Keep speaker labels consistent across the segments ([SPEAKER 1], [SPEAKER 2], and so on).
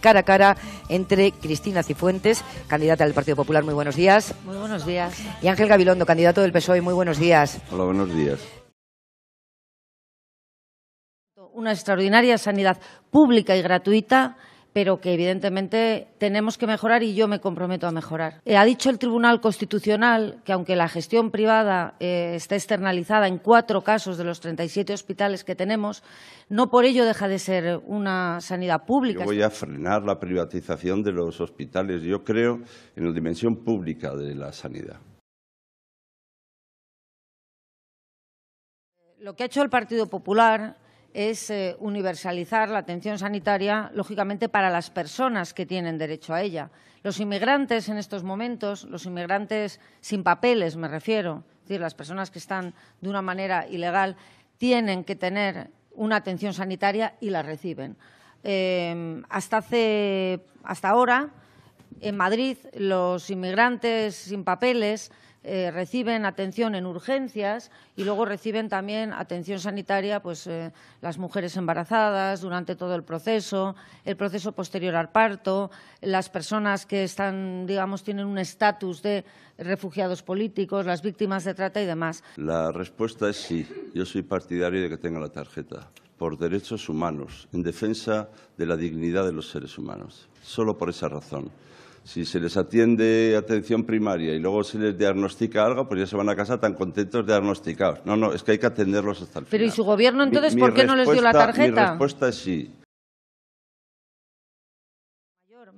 [SPEAKER 1] cara a cara entre Cristina Cifuentes, candidata del Partido Popular. Muy buenos días. Muy buenos días. Y Ángel Gabilondo, candidato del PSOE. Muy buenos días.
[SPEAKER 2] Hola, buenos días.
[SPEAKER 1] Una extraordinaria sanidad pública y gratuita pero que evidentemente tenemos que mejorar y yo me comprometo a mejorar. Eh, ha dicho el Tribunal Constitucional que aunque la gestión privada eh, está externalizada en cuatro casos de los 37 hospitales que tenemos, no por ello deja de ser una sanidad pública. Yo voy
[SPEAKER 2] a frenar la privatización de los hospitales, yo creo, en la dimensión pública de la sanidad.
[SPEAKER 1] Lo que ha hecho el Partido Popular es eh, universalizar la atención sanitaria, lógicamente, para las personas que tienen derecho a ella. Los inmigrantes en estos momentos, los inmigrantes sin papeles me refiero, es decir, las personas que están de una manera ilegal, tienen que tener una atención sanitaria y la reciben. Eh, hasta, hace, hasta ahora, en Madrid, los inmigrantes sin papeles eh, reciben atención en urgencias y luego reciben también atención sanitaria pues, eh, las mujeres embarazadas durante todo el proceso, el proceso posterior al parto, las personas que están, digamos, tienen un estatus de refugiados políticos, las víctimas de trata y demás.
[SPEAKER 2] La respuesta es sí. Yo soy partidario de que tenga la tarjeta por derechos humanos, en defensa de la dignidad de los seres humanos, solo por esa razón. Si se les atiende atención primaria y luego se les diagnostica algo, pues ya se van a casa tan contentos de diagnosticados. No, no, es que hay que atenderlos hasta el final. Pero ¿y su
[SPEAKER 1] gobierno entonces por qué no les dio la tarjeta? Mi
[SPEAKER 2] respuesta es sí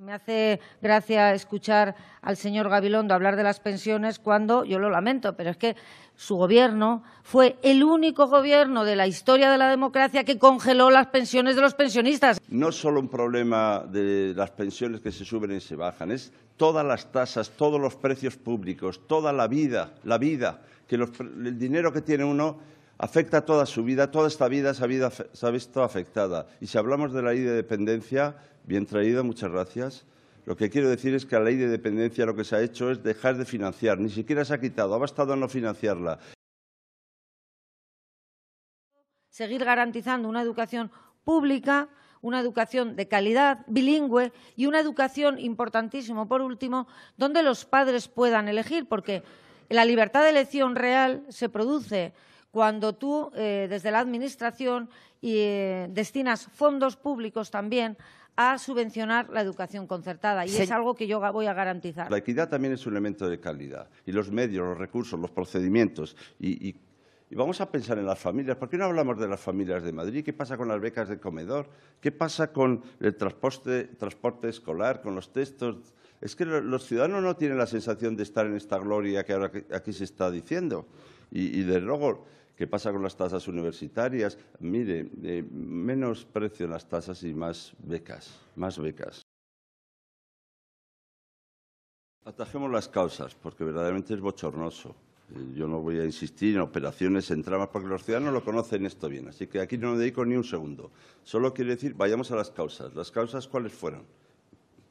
[SPEAKER 1] me hace gracia escuchar al señor Gabilondo hablar de las pensiones cuando, yo lo lamento, pero es que su gobierno fue el único gobierno de la historia de la democracia que congeló las pensiones de los pensionistas.
[SPEAKER 2] No es solo un problema de las pensiones que se suben y se bajan, es todas las tasas, todos los precios públicos, toda la vida, la vida, que el dinero que tiene uno afecta toda su vida, toda esta vida se ha visto afectada. Y si hablamos de la ley de dependencia, Bien traído, muchas gracias. Lo que quiero decir es que la ley de dependencia lo que se ha hecho es dejar de financiar, ni siquiera se ha quitado, ha bastado en no financiarla.
[SPEAKER 1] Seguir garantizando una educación pública, una educación de calidad, bilingüe y una educación importantísima. por último, donde los padres puedan elegir, porque la libertad de elección real se produce cuando tú eh, desde la Administración eh, destinas fondos públicos también a subvencionar la educación concertada y es algo que yo voy a garantizar. La
[SPEAKER 2] equidad también es un elemento de calidad y los medios, los recursos, los procedimientos y, vamos a pensar en las familias. ¿Por qué no hablamos de las familias de Madrid? ¿Qué pasa con las becas de comedor? ¿Qué pasa con el transporte, escolar, con los textos? Es que los ciudadanos no tienen la sensación de estar en esta gloria que ahora aquí se está diciendo. Y, y desde luego ¿Qué pasa con las tasas universitarias? Mire, eh, menos precio en las tasas y más becas, más becas. Atajemos las causas, porque verdaderamente es bochornoso. Eh, yo no voy a insistir en operaciones, en tramas, porque los ciudadanos lo conocen esto bien. Así que aquí no me dedico ni un segundo. Solo quiero decir, vayamos a las causas. ¿Las causas cuáles fueron?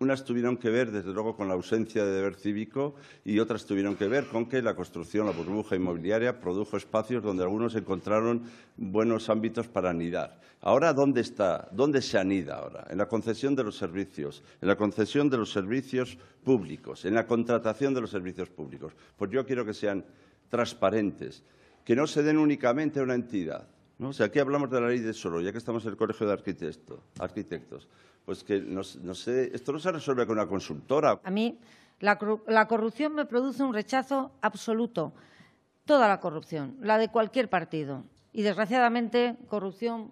[SPEAKER 2] Unas tuvieron que ver, desde luego, con la ausencia de deber cívico y otras tuvieron que ver con que la construcción, la burbuja inmobiliaria, produjo espacios donde algunos encontraron buenos ámbitos para anidar. Ahora, ¿dónde está? ¿Dónde se anida ahora? En la concesión de los servicios, en la concesión de los servicios públicos, en la contratación de los servicios públicos. Pues yo quiero que sean transparentes, que no se den únicamente a una entidad, ¿no? aquí hablamos de la ley de solo, ya que estamos en el Colegio de Arquitectos. pues que no, sé, esto no se resuelve con una consultora. A mí
[SPEAKER 1] la, corrupción me produce un rechazo absoluto. Toda la corrupción, la de cualquier partido. Y desgraciadamente corrupción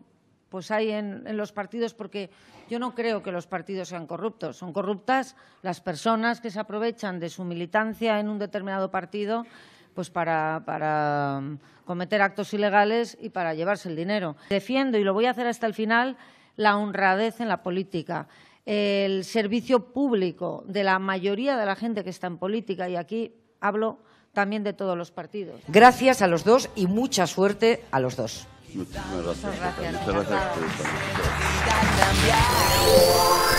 [SPEAKER 1] pues hay en, los partidos porque yo no creo que los partidos sean corruptos. Son corruptas las personas que se aprovechan de su militancia en un determinado partido pues para, mm, cometer actos ilegales y para llevarse el dinero. Defiendo, y lo voy a hacer hasta el final, la honradez en la política el servicio público de la mayoría de la gente que está en política y aquí hablo también de todos los partidos. Gracias a los dos y mucha suerte a los dos. Muchas
[SPEAKER 2] gracias. Muchas gracias.